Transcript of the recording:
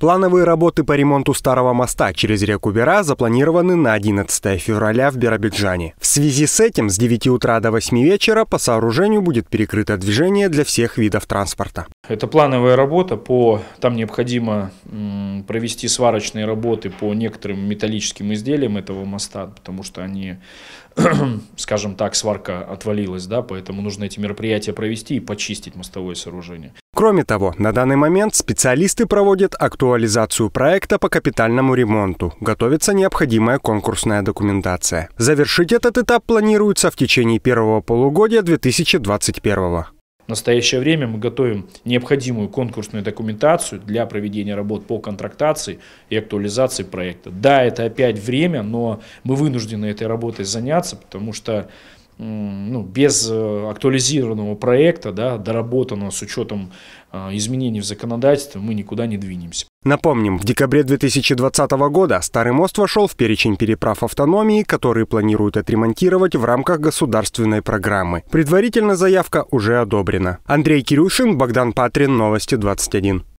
Плановые работы по ремонту старого моста через реку Бера запланированы на 11 февраля в Биробиджане. В связи с этим с 9 утра до 8 вечера по сооружению будет перекрыто движение для всех видов транспорта. Это плановая работа, по, там необходимо провести сварочные работы по некоторым металлическим изделиям этого моста, потому что они, скажем так, сварка отвалилась, да, поэтому нужно эти мероприятия провести и почистить мостовое сооружение. Кроме того, на данный момент специалисты проводят актуализацию проекта по капитальному ремонту, готовится необходимая конкурсная документация. Завершить этот этап планируется в течение первого полугодия 2021 года. в настоящее время мы готовим необходимую конкурсную документацию для проведения работ по контрактации и актуализации проекта. Да, это опять время, но мы вынуждены этой работой заняться, потому что ну, без э, актуализированного проекта, да, доработанного с учетом э, изменений в законодательстве, мы никуда не двинемся. Напомним, в декабре 2020 года Старый мост вошел в перечень переправ автономии, которые планируют отремонтировать в рамках государственной программы. Предварительно заявка уже одобрена. Андрей Кирюшин, Богдан Патрин, Новости 21.